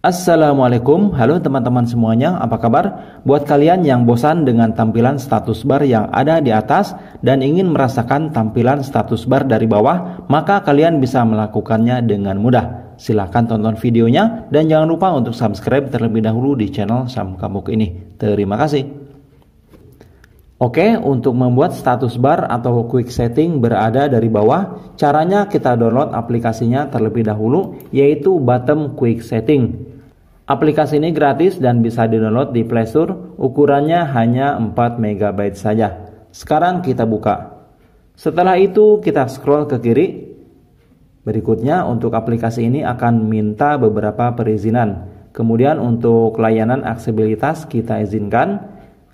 Assalamualaikum, halo teman-teman semuanya, apa kabar? Buat kalian yang bosan dengan tampilan status bar yang ada di atas dan ingin merasakan tampilan status bar dari bawah, maka kalian bisa melakukannya dengan mudah. Silahkan tonton videonya dan jangan lupa untuk subscribe terlebih dahulu di channel Sam Kamuk ini. Terima kasih. Oke, untuk membuat status bar atau quick setting berada dari bawah, caranya kita download aplikasinya terlebih dahulu, yaitu Bottom Quick Setting. Aplikasi ini gratis dan bisa di-download di Playstore. Ukurannya hanya 4 MB saja. Sekarang kita buka. Setelah itu kita scroll ke kiri. Berikutnya untuk aplikasi ini akan minta beberapa perizinan. Kemudian untuk layanan aksesibilitas kita izinkan.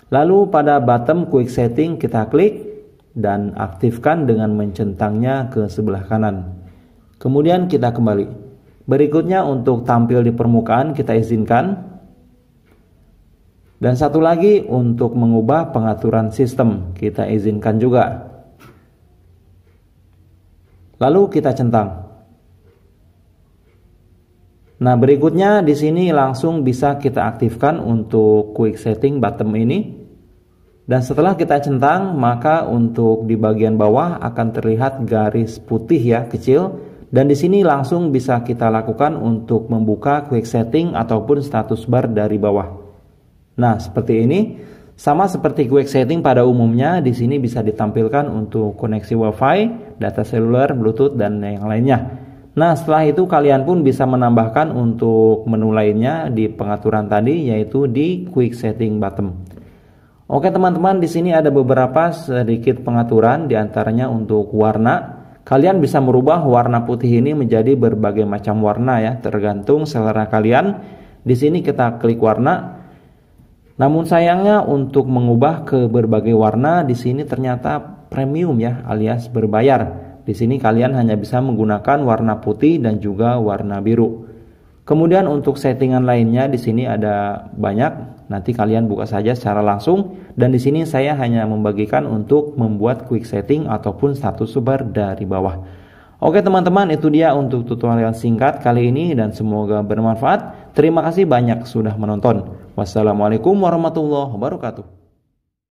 Lalu pada bottom quick setting kita klik dan aktifkan dengan mencentangnya ke sebelah kanan. Kemudian kita kembali. Berikutnya untuk tampil di permukaan kita izinkan. Dan satu lagi untuk mengubah pengaturan sistem kita izinkan juga. Lalu kita centang. Nah, berikutnya di sini langsung bisa kita aktifkan untuk quick setting bottom ini. Dan setelah kita centang, maka untuk di bagian bawah akan terlihat garis putih ya, kecil dan di sini langsung bisa kita lakukan untuk membuka quick setting ataupun status bar dari bawah. Nah, seperti ini. Sama seperti quick setting pada umumnya, di sini bisa ditampilkan untuk koneksi WiFi, data seluler, Bluetooth, dan yang lainnya. Nah, setelah itu kalian pun bisa menambahkan untuk menu lainnya di pengaturan tadi, yaitu di quick setting Bottom. Oke teman-teman, di sini ada beberapa sedikit pengaturan, diantaranya untuk warna, Kalian bisa merubah warna putih ini menjadi berbagai macam warna ya, tergantung selera kalian. Di sini kita klik warna. Namun sayangnya untuk mengubah ke berbagai warna di sini ternyata premium ya, alias berbayar. Di sini kalian hanya bisa menggunakan warna putih dan juga warna biru. Kemudian untuk settingan lainnya di sini ada banyak. Nanti kalian buka saja secara langsung dan di sini saya hanya membagikan untuk membuat quick setting ataupun status subar dari bawah. Oke teman-teman, itu dia untuk tutorial singkat kali ini dan semoga bermanfaat. Terima kasih banyak sudah menonton. Wassalamualaikum warahmatullahi wabarakatuh.